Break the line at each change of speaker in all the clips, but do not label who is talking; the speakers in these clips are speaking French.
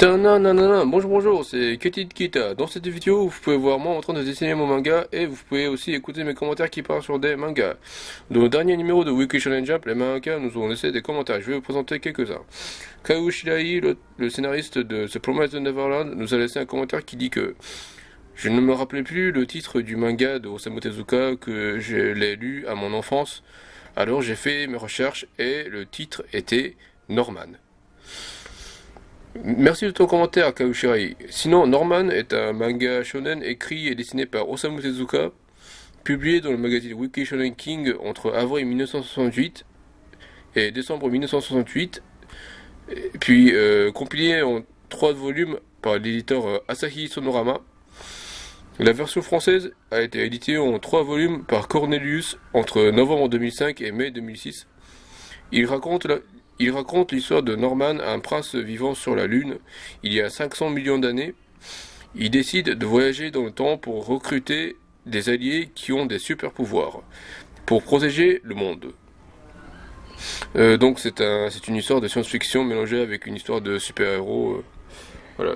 Tananana, bonjour bonjour, c'est Ketit Kita. Dans cette vidéo, vous pouvez voir moi en train de dessiner mon manga et vous pouvez aussi écouter mes commentaires qui parlent sur des mangas. Dans le dernier numéro de Weekly Challenge Up, les mangas nous ont laissé des commentaires. Je vais vous présenter quelques-uns. Kao Shirai, le, scénariste de The Promise de Neverland, nous a laissé un commentaire qui dit que je ne me rappelais plus le titre du manga de Osamu Tezuka que je l'ai lu à mon enfance. Alors j'ai fait mes recherches et le titre était Norman. Merci de ton commentaire, Kaushirai. Sinon, Norman est un manga shonen écrit et dessiné par Osamu Tezuka, publié dans le magazine Wiki Shonen King entre avril 1968 et décembre 1968, puis euh, compilé en trois volumes par l'éditeur euh, Asahi Sonorama. La version française a été éditée en trois volumes par Cornelius entre novembre 2005 et mai 2006. Il raconte il raconte l'histoire de Norman, un prince vivant sur la Lune, il y a 500 millions d'années. Il décide de voyager dans le temps pour recruter des alliés qui ont des super pouvoirs, pour protéger le monde. Euh, donc c'est un, une histoire de science-fiction mélangée avec une histoire de super-héros. Euh, voilà.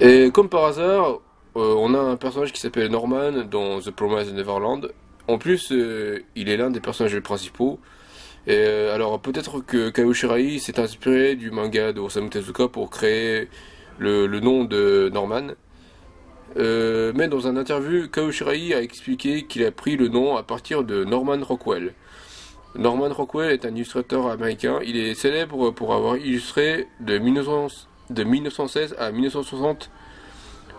Et comme par hasard, euh, on a un personnage qui s'appelle Norman dans The Promise of Neverland. En plus, il est l'un des personnages principaux. Euh, alors peut-être que Kaoshirai s'est inspiré du manga de Osamu Tezuka pour créer le, nom de Norman. Euh, mais dans un interview, Kaoshirai a expliqué qu'il a pris le nom à partir de Norman Rockwell. Norman Rockwell est un illustrateur américain. Il est célèbre pour avoir illustré de, de 1916 à 1960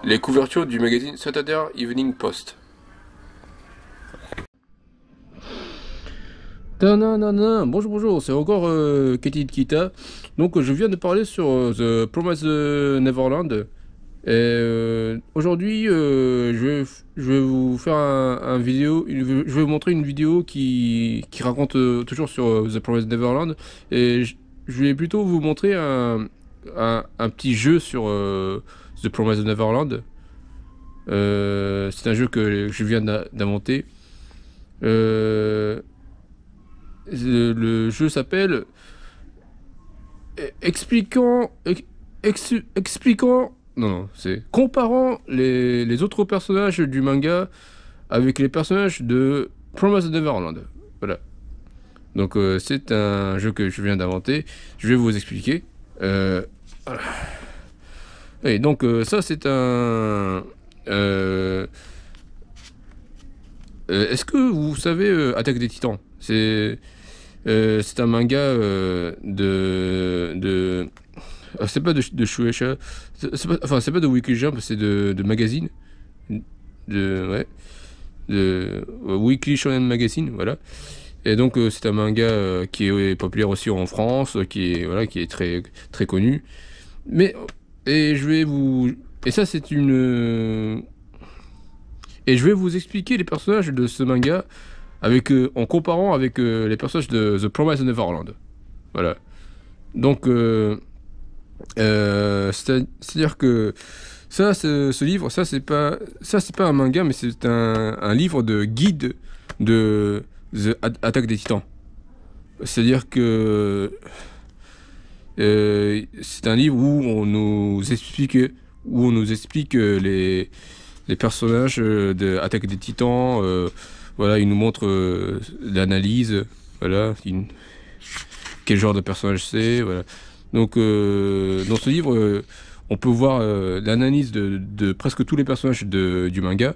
les couvertures du magazine Saturday Evening Post. non bonjour, bonjour, c'est encore euh, Katie Kita. Donc, je viens de parler sur euh, The Promise Neverland. Et euh, aujourd'hui, euh, je, je, vais vous faire un, vidéo, je vais vous montrer une vidéo qui, qui raconte toujours sur The Promise Neverland. Et je, vais plutôt vous montrer un, un, petit jeu sur The Promise Neverland. c'est un jeu que je viens d'inventer. Euh, le jeu s'appelle Expliquant. expliquant. Non, non, c'est. Comparant les, autres personnages du manga avec les personnages de Promise of Neverland. Voilà. Donc, euh, c'est un jeu que je viens d'inventer. Je vais vous expliquer. Euh, voilà. Et donc, euh, ça, c'est un. Est-ce que vous savez Attaque des Titans C'est. Euh, c'est un manga euh, de. de... Euh, c'est pas de, de Shueisha. C'est enfin, c'est pas de Weekly Jump, c'est de, de magazine. De. Ouais. De Weekly Shonen Magazine, voilà. Et donc, c'est un manga qui est, populaire aussi en France, qui est, voilà, qui est très, très connu. Mais. Et je vais vous. Et ça, c'est une. Et je vais vous expliquer les personnages de ce manga avec, euh, en comparant avec euh, les personnages de The Promise of Neverland. Voilà. Donc, euh, c'est-à-dire que ça, ce livre, ça, c'est pas, pas un manga, mais c'est un, livre de guide de The Attaque des Titans. C'est-à-dire que c'est un livre où on nous explique, où on nous explique les, personnages de Attaque des Titans. Euh, voilà, il nous montre euh, l'analyse, voilà, quel genre de personnage c'est, voilà. Donc, euh, dans ce livre, euh, on peut voir l'analyse de, presque tous les personnages du manga.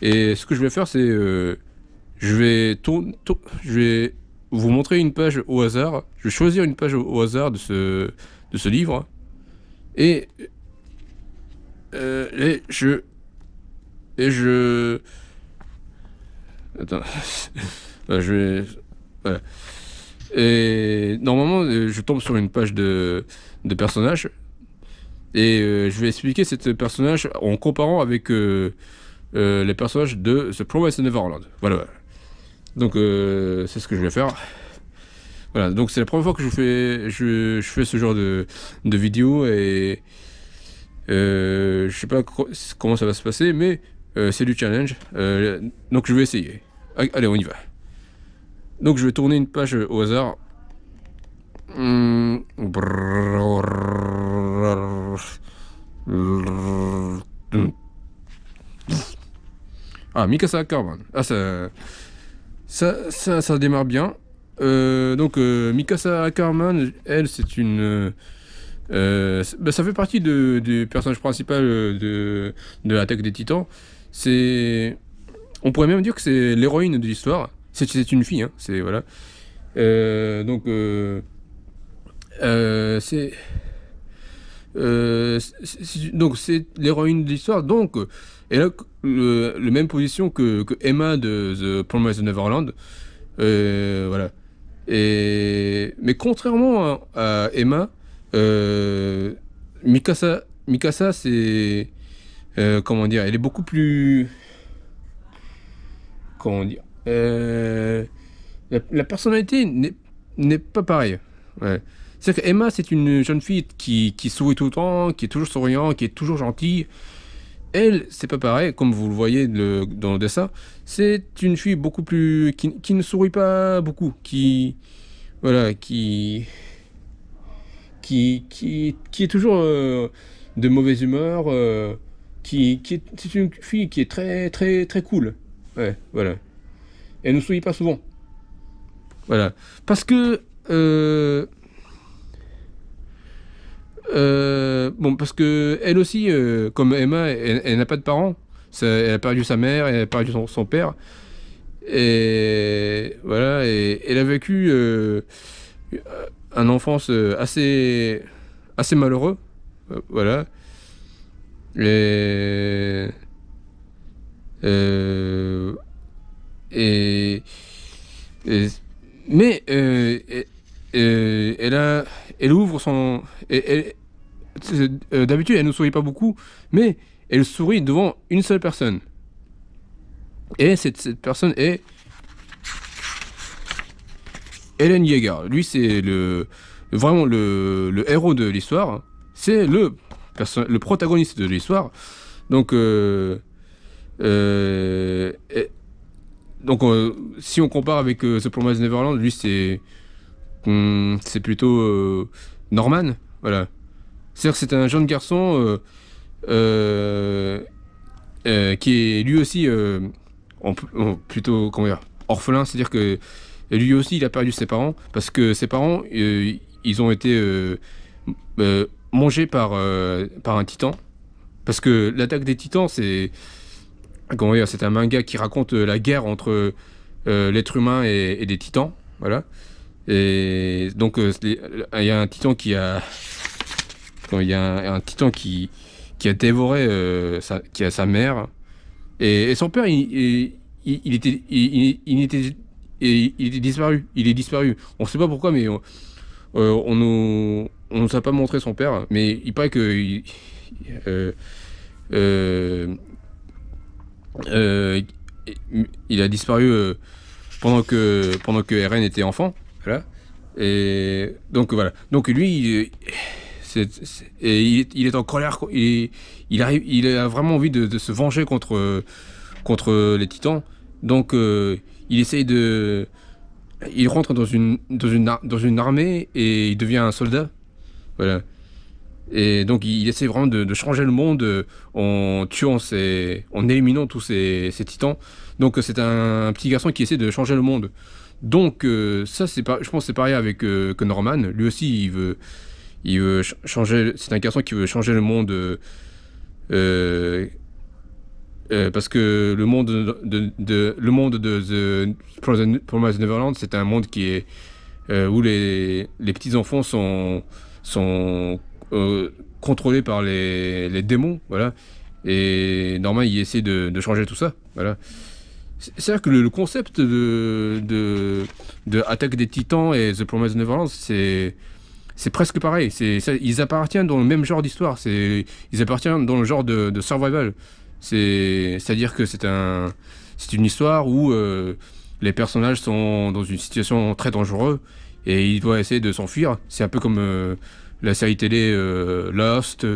Et ce que je vais faire, c'est je vais je vais vous montrer une page au hasard. Je vais choisir une page au, hasard de ce, de ce livre. Et, et je. Et je. Attends. Euh, je Et normalement, euh, je tombe sur une page de, de personnages. Et euh, je vais expliquer cette personnage en comparant avec les personnages de The Promise Neverland. Voilà. Donc, c'est ce que je vais faire. Voilà, donc c'est la première fois que je fais, je, fais ce genre de, de vidéo et je sais pas comment ça va se passer, mais euh, c'est du challenge. Euh, donc je vais essayer. Allez, on y va. Donc je vais tourner une page euh, au hasard. Hmm. Ah, Mikasa Ackerman. Ah, ça, ça, ça, démarre bien. donc, Mikasa Ackerman, elle, c'est une. Bah, ça fait partie des personnage personnages principaux de, de l'attaque des titans. C'est. On pourrait même dire que c'est l'héroïne de l'histoire. C'est une fille, hein. C'est. Voilà. Euh, donc. Euh, euh, c'est. donc c'est l'héroïne de l'histoire. Donc elle a le, même position que, que, Emma de The Promise of Neverland. voilà. Et mais contrairement à, Emma, Mikasa, Mikasa c'est euh, comment dire, elle est beaucoup plus, comment dire, euh, la, personnalité n'est pas pareille. C'est-à-dire Emma, c'est une jeune fille qui, sourit tout le temps, qui est toujours souriante, qui est toujours gentille. Elle, c'est pas pareil, comme vous le voyez le, dans le dessin. C'est une fille beaucoup plus. Qui, ne sourit pas beaucoup, qui. Voilà, qui. Qui, qui, est toujours euh, de mauvaise humeur qui, est, c'est une fille qui est très très très cool. Ouais, voilà. Elle ne sourit pas souvent. Voilà. Parce que euh, euh, bon, parce que elle aussi, euh, comme Emma, elle, n'a pas de parents. elle a perdu sa mère, elle a perdu son, père. Et voilà, et, elle a vécu un enfance assez, assez malheureux. Voilà les Euh... Et... Mais euh, euh, elle, elle ouvre son... Elle... Euh, d'habitude, elle ne sourit pas beaucoup, mais elle sourit devant une seule personne. Et cette, cette personne est... Hélène Yeager. Lui, c'est le vraiment le, le, héros de l'histoire. C'est le le protagoniste de l'histoire. Donc, euh, euh, donc euh, si on compare avec The Promised Neverland, lui, c'est hmm, c'est plutôt Norman. Voilà. cest c'est un jeune garçon qui est lui aussi plutôt comment dire, orphelin. C'est-à-dire que lui aussi, il a perdu ses parents parce que ses parents, ils ont été mangé par, euh, par un titan. Parce que l'attaque des titans, c'est. Comment C'est un manga qui raconte euh, la guerre entre euh, l'être humain et, des titans. Voilà. Et donc, il y a un titan qui a. Il y un, titan qui, qui a dévoré sa, qui a sa mère. Et, son père, il, était, il, il, est disparu. Il est disparu. On ne sait pas pourquoi, mais. Euh, on nous on nous a pas montré son père, mais il paraît que il, euh, euh, a disparu pendant que pendant que Eren était enfant, voilà. Et donc voilà. Donc lui, il, est, en colère. Il, il arrive, il a vraiment envie de, de se venger contre contre les Titans. Donc il essaye de il rentre dans une, dans une, dans une armée et il devient un soldat. Voilà. Et donc il essaie vraiment de, changer le monde euh, en tuant ces en éliminant tous ces, titans. Donc euh, c'est un, petit garçon qui essaie de changer le monde. Donc euh, ça c'est pas je pense c'est pareil avec que Norman. Lui aussi il veut, il veut changer. C'est un garçon qui veut changer le monde. Euh, euh, parce que le monde de, de, de, le monde de The Promised Neverland, c'est un monde qui est euh, où les, les petits enfants sont sont euh, contrôlés par les, les, démons, voilà. Et Norman il essaie de, de changer tout ça, voilà. cest vrai que le, concept de, de, des Titans et The Promised Neverland, c'est c'est presque pareil. C'est ils appartiennent dans le même genre d'histoire. C'est ils appartiennent dans le genre de survival. C'est-à-dire que c'est un, une histoire où euh, les personnages sont dans une situation très dangereuse et ils doivent essayer de s'enfuir. C'est un peu comme euh, la série télé euh, Lost.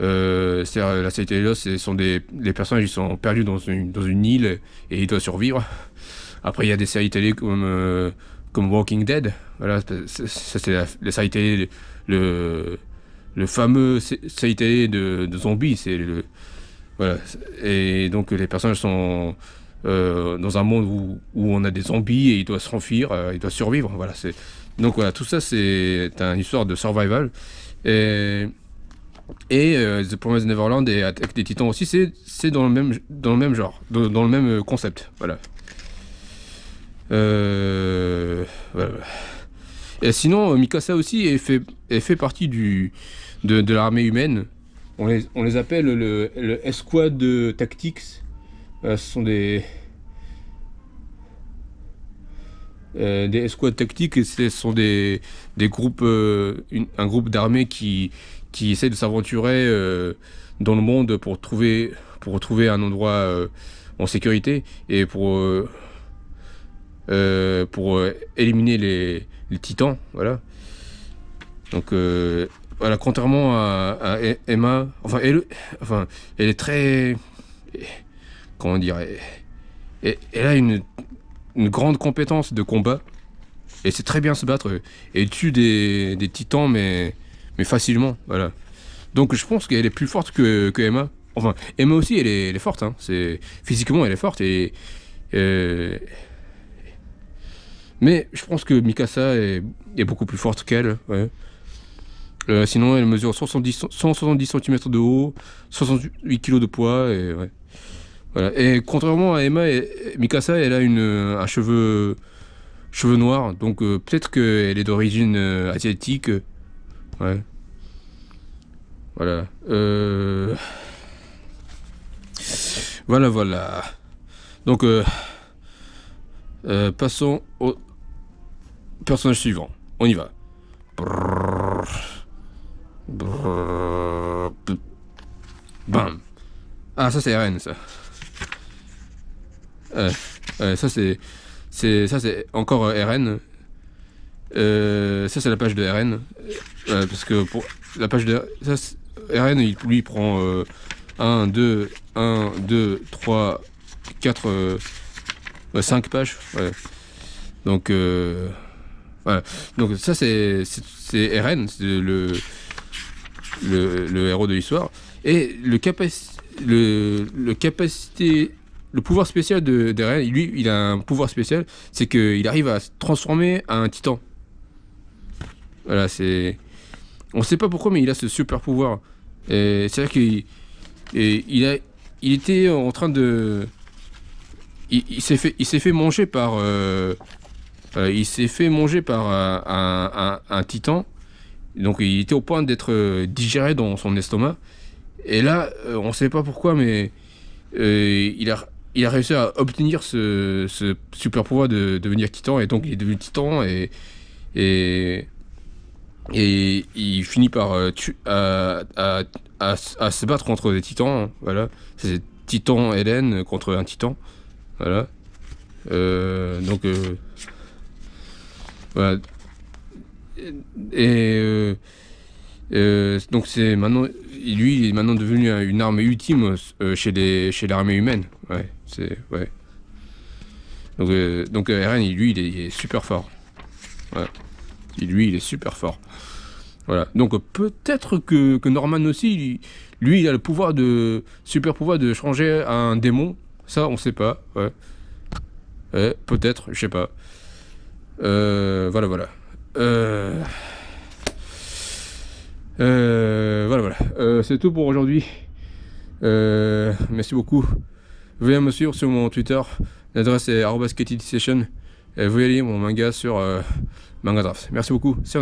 Euh, la série télé Lost, sont des les personnages ils sont perdus dans une, dans une île et ils doivent survivre. Après, il y a des séries télé comme, comme Walking Dead. Voilà, ça, c'est la, série télé, le, le fameux série télé de, de zombies. C'est le voilà. Et donc les personnages sont euh, dans un monde où, on a des zombies et ils doivent se renfuir, euh, ils doivent survivre. Voilà. C'est donc voilà, tout ça c'est une histoire de survival. Et, et euh, The Promised Neverland et Attack des Titans aussi, c'est dans le même dans le même genre, dans, le même euh, concept. Voilà. voilà. Et sinon, Mikasa aussi est fait, fait partie du, de, de l'armée humaine. On les, appelle le, le Esquad Tactics. Euh, euh, ce sont des, des squads tactiques ce sont des, groupes, euh, un groupe d'armées qui, qui essaie de s'aventurer dans le monde pour trouver, pour trouver un endroit en sécurité et pour, pour éliminer les, les, titans. Voilà. Donc contrairement à, e-, Emma, enfin elle, enfin, elle est très, comment dire, elle, elle a une, grande compétence de combat. Elle sait très bien se battre. Elle tue des, titans, mais, mais facilement, voilà. Donc je pense qu'elle est plus forte que, Emma. Enfin, Emma aussi, elle est, forte. Hein. C'est physiquement, elle est forte et euh, mais je pense que Mikasa est, est beaucoup plus forte qu'elle. Ouais. Euh, sinon, elle mesure 170, cm de haut, 68 kg de poids. Et, ouais. et contrairement à Emma, et, Mikasa, elle a une, un cheveu, cheveux noir. Donc euh, peut-être qu'elle est d'origine euh, asiatique. Ouais. Voilà. Voilà, voilà. Donc, passons au personnage suivant. On y va. Bam. Ah, ça c'est RN ça. Euh, ça c'est... c'est ça c'est encore euh, RN. Euh, ça c'est la page de RN. Euh, parce que pour la page de... RN, il, lui, il prend 1, 2, 1, 2, 3, 4, 5 pages. Donc, voilà. Donc ça c'est RN, c'est le le, héros de l'histoire, et le, le, capacité le pouvoir spécial de, de lui, il a un pouvoir spécial, c'est qu'il arrive à se transformer à un titan. Voilà, c'est. On sait pas pourquoi, mais il a ce super pouvoir. C'est-à-dire qu'il il a, il était en train de. Il, s'est fait, il s'est fait manger par. Euh, euh, il s'est fait manger par un, un titan donc il était au point d'être euh, digéré dans son estomac. Et là, euh, on ne sait pas pourquoi, mais euh, il, a, il a réussi à obtenir ce, super pouvoir de, devenir titan. Et donc il est devenu titan et, et, et il finit par à, à, se battre contre des titans. Hein, voilà. C'est titan Hélène contre un titan. Voilà. donc... Voilà et euh, euh, donc c'est maintenant, lui, est maintenant devenu une arme ultime euh, chez les, chez l'armée humaine. Ouais, c'est ouais. Donc, lui, il est, super fort. Ouais. lui, il est super fort. Voilà. Donc peut-être que, Norman aussi, lui, il a le pouvoir de super pouvoir de changer un démon. Ça, on sait pas. Ouais. ouais peut-être, je sais pas. voilà, voilà. Euh, euh, voilà, voilà. Euh, c'est tout pour aujourd'hui. merci beaucoup. Veuillez me suivre sur mon Twitter. L'adresse est session. Et veuillez lire mon manga sur Mangadrafts Merci beaucoup. C'est